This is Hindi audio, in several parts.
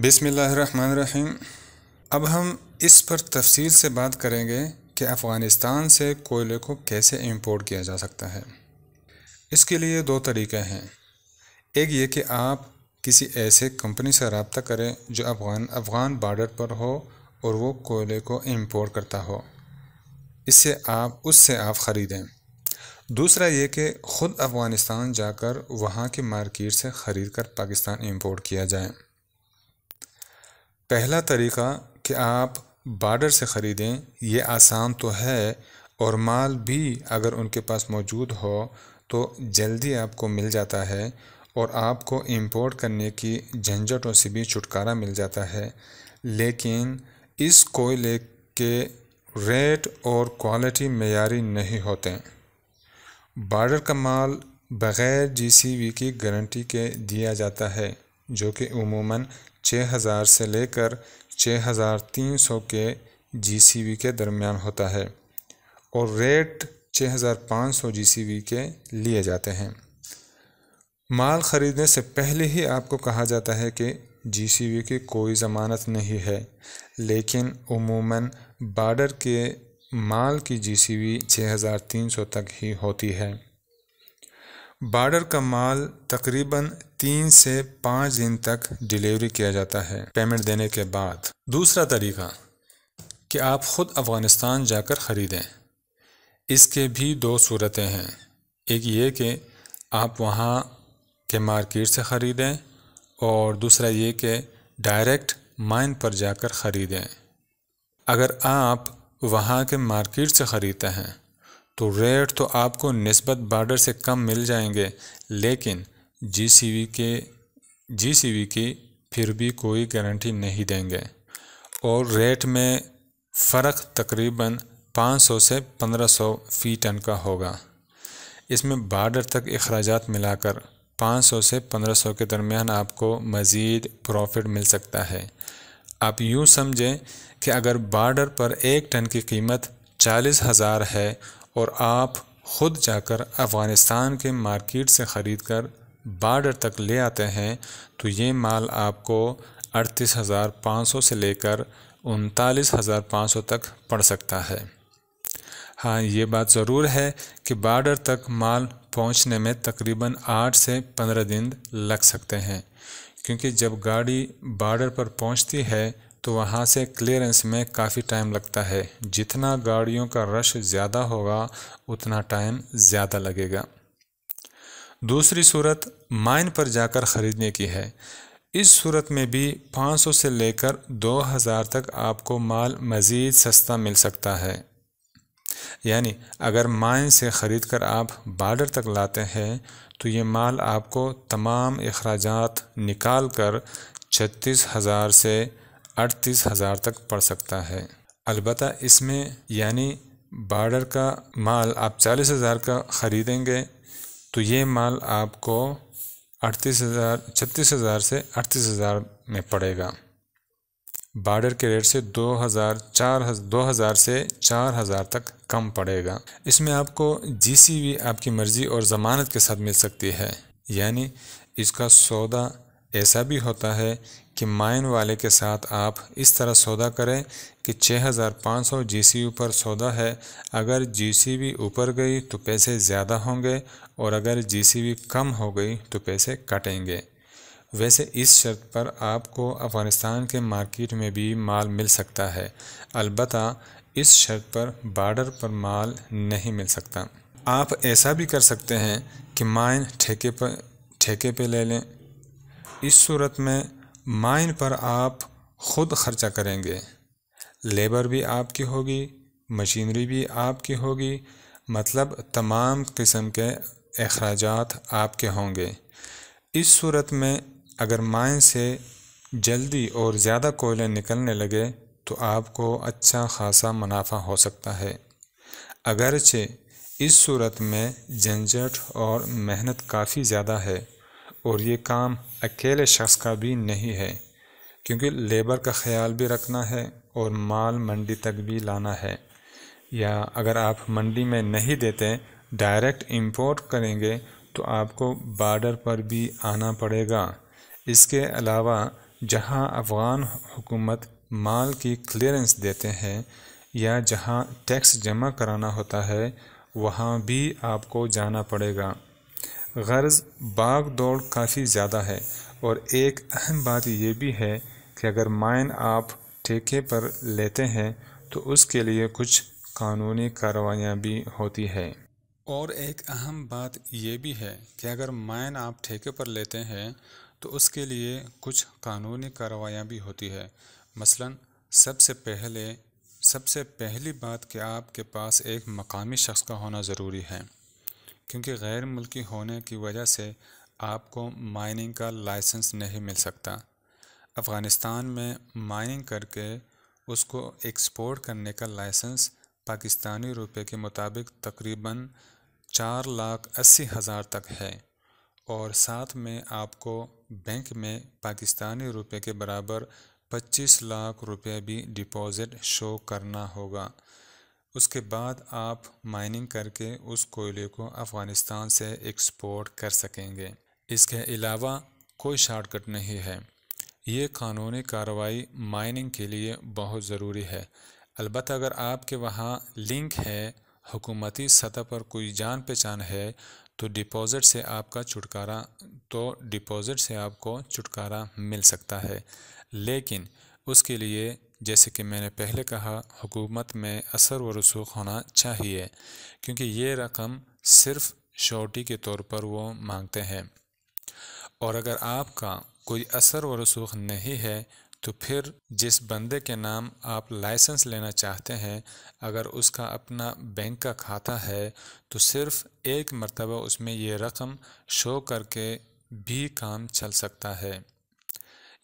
बिसमीम अब हम इस पर तफसील से बात करेंगे कि अफ़गानिस्तान से कोयले को कैसे इम्पोर्ट किया जा सकता है इसके लिए दो तरीके हैं एक ये कि आप किसी ऐसे कंपनी से रबता करें जो अफ़गान अफ़गान बॉर्डर पर हो और वो कोयले को इम्पोर्ट करता हो इससे आप उससे आप ख़रीदें दूसरा ये कि ख़ुद अफ़गानिस्तान जाकर वहाँ की मार्केट से ख़रीद कर पाकिस्तान इम्पोर्ट किया जाए पहला तरीका कि आप बार्डर से ख़रीदें ये आसान तो है और माल भी अगर उनके पास मौजूद हो तो जल्दी आपको मिल जाता है और आपको इंपोर्ट करने की झंझटों से भी छुटकारा मिल जाता है लेकिन इस कोयले के रेट और क्वालिटी मैारी नहीं होते बार्डर का माल बग़ैर वी की गारंटी के दिया जाता है जो कि उमूमन 6000 से लेकर 6300 के जीसीबी के दरमियान होता है और रेट 6500 जीसीबी के लिए जाते हैं माल ख़रीदने से पहले ही आपको कहा जाता है कि जीसीबी की कोई ज़मानत नहीं है लेकिन उमूमन बार्डर के माल की जीसीबी 6300 तक ही होती है बॉर्डर का माल तकरीबन तीन से पाँच दिन तक डिलीवरी किया जाता है पेमेंट देने के बाद दूसरा तरीका कि आप ख़ुद अफ़गानिस्तान जाकर ख़रीदें इसके भी दो सूरतें हैं एक ये कि आप वहाँ के मार्केट से ख़रीदें और दूसरा ये कि डायरेक्ट माइन पर जाकर ख़रीदें अगर आप वहाँ के मार्केट से ख़रीदते हैं तो रेट तो आपको नस्बत बार्डर से कम मिल जाएंगे लेकिन वी के वी की फिर भी कोई गारंटी नहीं देंगे और रेट में फ़र्क तकरीबन 500 से 1500 फ़ी टन का होगा इसमें बार्डर तक अखराज मिलाकर 500 से 1500 के दरमियान आपको मज़ीद प्रॉफिट मिल सकता है आप यूँ समझें कि अगर बार्डर पर एक टन की कीमत चालीस हज़ार है और आप खुद जाकर अफ़गानिस्तान के मार्केट से ख़रीद कर बार्डर तक ले आते हैं तो ये माल आपको अड़तीस हज़ार पाँच सौ से लेकर उनतालीस हज़ार पाँच सौ तक पड़ सकता है हाँ ये बात ज़रूर है कि बार्डर तक माल पहुंचने में तकरीबन आठ से पंद्रह दिन लग सकते हैं क्योंकि जब गाड़ी बार्डर पर पहुंचती है तो वहाँ से क्लियरेंस में काफ़ी टाइम लगता है जितना गाड़ियों का रश ज़्यादा होगा उतना टाइम ज़्यादा लगेगा दूसरी सूरत माइन पर जाकर ख़रीदने की है इस सूरत में भी 500 से लेकर 2000 तक आपको माल मज़ीद सस्ता मिल सकता है यानी अगर माइन से ख़रीद कर आप बार्डर तक लाते हैं तो ये माल आपको तमाम अखराज निकाल कर छत्तीस हज़ार से अड़तीस हज़ार तक पड़ सकता है अलबत् इसमें यानी बार्डर का माल आप चालीस हज़ार का ख़रीदेंगे तो ये माल आपको अड़तीस हज़ार छत्तीस हज़ार से अड़तीस हज़ार में पड़ेगा बार्डर के रेट से दो हज़ार चार दो हज़ार से चार हज़ार तक कम पड़ेगा इसमें आपको जीसीबी आपकी मर्ज़ी और ज़मानत के साथ मिल सकती है यानी इसका सौदा ऐसा भी होता है कि माइन वाले के साथ आप इस तरह सौदा करें कि 6500 जीसीयू पर सौदा है अगर जीसीबी ऊपर गई तो पैसे ज़्यादा होंगे और अगर जीसीबी कम हो गई तो पैसे कटेंगे वैसे इस शर्त पर आपको अफ़गानिस्तान के मार्केट में भी माल मिल सकता है अलबत् इस शर्त पर बॉर्डर पर माल नहीं मिल सकता आप ऐसा भी कर सकते हैं कि माइन ठेके पर ठेके पे ले लें इस सूरत में माइन पर आप खुद खर्चा करेंगे लेबर भी आपकी होगी मशीनरी भी आपकी होगी मतलब तमाम किस्म के अखराज आपके होंगे इस सूरत में अगर माइन से जल्दी और ज़्यादा कोयले निकलने लगे तो आपको अच्छा खासा मुनाफा हो सकता है अगरचे इस सूरत में झंझट और मेहनत काफ़ी ज़्यादा है और ये काम अकेले शख्स का भी नहीं है क्योंकि लेबर का ख्याल भी रखना है और माल मंडी तक भी लाना है या अगर आप मंडी में नहीं देते डायरेक्ट इंपोर्ट करेंगे तो आपको बॉर्डर पर भी आना पड़ेगा इसके अलावा जहां अफ़गान हुकूमत माल की क्लियरेंस देते हैं या जहां टैक्स जमा कराना होता है वहां भी आपको जाना पड़ेगा गर्ज़ भाग दौड़ काफ़ी ज़्यादा है और एक अहम बात यह भी है कि अगर माइन आप ठेके पर लेते हैं तो उसके लिए कुछ कानूनी कार्रवाइयाँ भी होती है और एक अहम बात यह भी है कि अगर माइन आप ठेके पर लेते हैं तो उसके लिए कुछ कानूनी कार्रवाइयाँ भी होती है मसलन सबसे पहले सबसे पहली बात कि आपके पास एक मकामी शख्स का होना ज़रूरी है क्योंकि गैर मुल्की होने की वजह से आपको माइनिंग का लाइसेंस नहीं मिल सकता अफ़गानिस्तान में माइनिंग करके उसको एक्सपोर्ट करने का लाइसेंस पाकिस्तानी रुपए के मुताबिक तकरीबन चार लाख अस्सी हज़ार तक है और साथ में आपको बैंक में पाकिस्तानी रुपए के बराबर पच्चीस लाख रुपए भी डिपॉज़िट शो करना होगा उसके बाद आप माइनिंग करके उस कोयले को अफ़गानिस्तान से एक्सपोर्ट कर सकेंगे इसके अलावा कोई शॉर्टकट नहीं है ये कानूनी कार्रवाई माइनिंग के लिए बहुत ज़रूरी है अलबत्त अगर आपके वहाँ लिंक है हुकूमती सतह पर कोई जान पहचान है तो डिपॉज़िट से आपका छुटकारा तो डिपॉज़िट से आपको छुटकारा मिल सकता है लेकिन उसके लिए जैसे कि मैंने पहले कहा हुकूमत में असर व रसूख होना चाहिए क्योंकि ये रकम सिर्फ शॉर्टी के तौर पर वो मांगते हैं और अगर आपका कोई असर व रसूख नहीं है तो फिर जिस बंदे के नाम आप लाइसेंस लेना चाहते हैं अगर उसका अपना बैंक का खाता है तो सिर्फ एक मरतबा उसमें ये रकम शो करके भी काम चल सकता है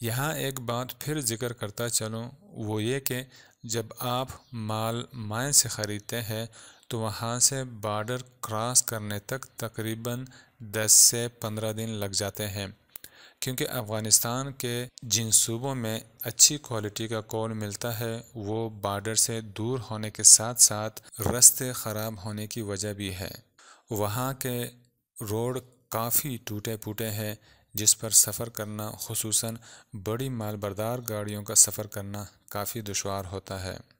यहाँ एक बात फिर जिक्र करता चलूँ वो ये कि जब आप माल माए से ख़रीदते हैं तो वहाँ से बॉर्डर क्रॉस करने तक तकरीबन 10 से 15 दिन लग जाते हैं क्योंकि अफ़गानिस्तान के जिन सूबों में अच्छी क्वालिटी का कोल मिलता है वो बॉर्डर से दूर होने के साथ साथ रास्ते ख़राब होने की वजह भी है वहाँ के रोड काफ़ी टूटे फूटे हैं जिस पर सफ़र करना खसूस बड़ी मालबरदार गाड़ियों का सफ़र करना काफ़ी दुशवार होता है